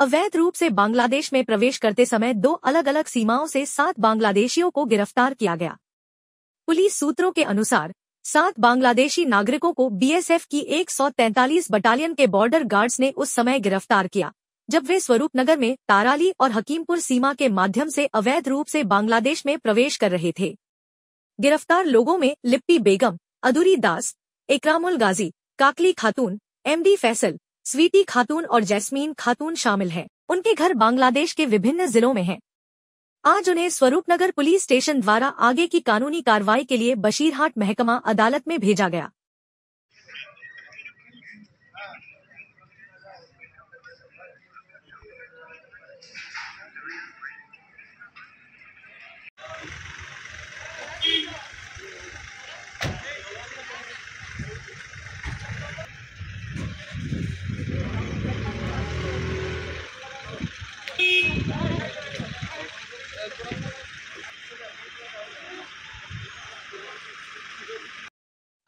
अवैध रूप से बांग्लादेश में प्रवेश करते समय दो अलग अलग सीमाओं से सात बांग्लादेशियों को गिरफ्तार किया गया पुलिस सूत्रों के अनुसार सात बांग्लादेशी नागरिकों को बीएसएफ की 143 बटालियन के बॉर्डर गार्ड्स ने उस समय गिरफ्तार किया जब वे स्वरूपनगर में ताराली और हकीमपुर सीमा के माध्यम से अवैध रूप से बांग्लादेश में प्रवेश कर रहे थे गिरफ्तार लोगों में लिप्पी बेगम अधूरी दास इकरामुल गाजी काकली खातून एमडी फैसल स्वीटी खातून और जैस्मीन खातून शामिल हैं उनके घर बांग्लादेश के विभिन्न जिलों में हैं आज उन्हें स्वरूपनगर पुलिस स्टेशन द्वारा आगे की कानूनी कार्रवाई के लिए बशीरहाट महकमा अदालत में भेजा गया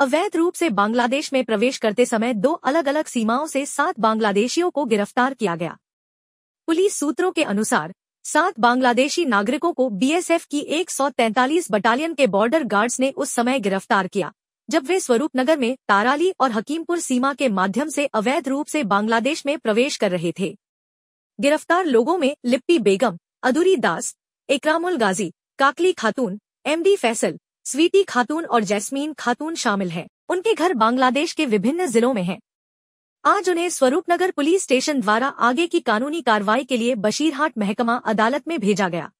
अवैध रूप से बांग्लादेश में प्रवेश करते समय दो अलग अलग सीमाओं से सात बांग्लादेशियों को गिरफ्तार किया गया पुलिस सूत्रों के अनुसार सात बांग्लादेशी नागरिकों को बीएसएफ की 143 बटालियन के बॉर्डर गार्ड्स ने उस समय गिरफ्तार किया जब वे स्वरूपनगर में ताराली और हकीमपुर सीमा के माध्यम से अवैध रूप से बांग्लादेश में प्रवेश कर रहे थे गिरफ्तार लोगों में लिप्पी बेगम अधूरी दास इकरामुल गाजी काकली खातून एमडी फैसल स्वीटी खातून और जैस्मीन खातून शामिल हैं उनके घर बांग्लादेश के विभिन्न जिलों में हैं आज उन्हें स्वरूपनगर पुलिस स्टेशन द्वारा आगे की कानूनी कार्रवाई के लिए बशीरहाट महकमा अदालत में भेजा गया